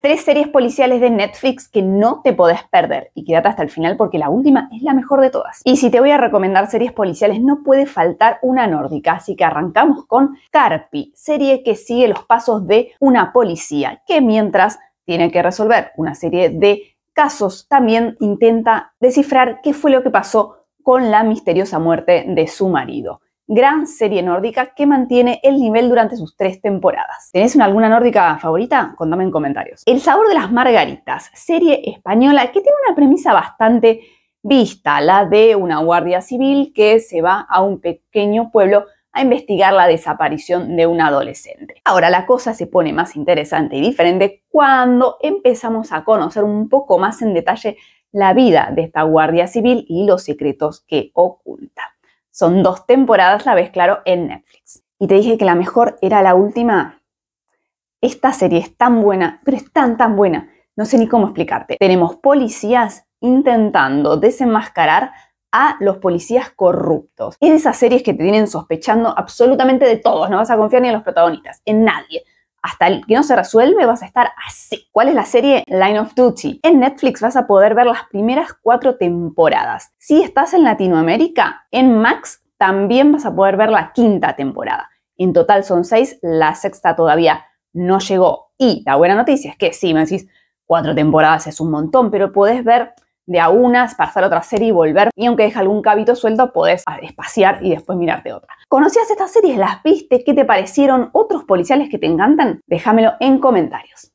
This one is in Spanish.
tres series policiales de Netflix que no te podés perder. Y quédate hasta el final porque la última es la mejor de todas. Y si te voy a recomendar series policiales, no puede faltar una nórdica. Así que arrancamos con Carpi, serie que sigue los pasos de una policía que mientras tiene que resolver una serie de casos, también intenta descifrar qué fue lo que pasó con la misteriosa muerte de su marido gran serie nórdica que mantiene el nivel durante sus tres temporadas. ¿Tenés alguna nórdica favorita? Contame en comentarios. El sabor de las margaritas, serie española que tiene una premisa bastante vista, la de una guardia civil que se va a un pequeño pueblo a investigar la desaparición de un adolescente. Ahora la cosa se pone más interesante y diferente cuando empezamos a conocer un poco más en detalle la vida de esta guardia civil y los secretos que oculta. Son dos temporadas, la ves claro, en Netflix. Y te dije que la mejor era la última. Esta serie es tan buena, pero es tan, tan buena. No sé ni cómo explicarte. Tenemos policías intentando desenmascarar a los policías corruptos. Es de esas series que te tienen sospechando absolutamente de todos, no vas a confiar ni en los protagonistas, en nadie hasta el que no se resuelve vas a estar así. ¿Cuál es la serie Line of Duty? En Netflix vas a poder ver las primeras cuatro temporadas. Si estás en Latinoamérica, en Max también vas a poder ver la quinta temporada. En total son seis, la sexta todavía no llegó. Y la buena noticia es que sí, me decís, cuatro temporadas es un montón, pero podés ver de a unas, pasar a otra serie y volver. Y aunque deja algún cabito suelto, podés ah, espaciar y después mirarte otra. ¿Conocías estas series? ¿Las viste? ¿Qué te parecieron? ¿Otros policiales que te encantan? Déjamelo en comentarios.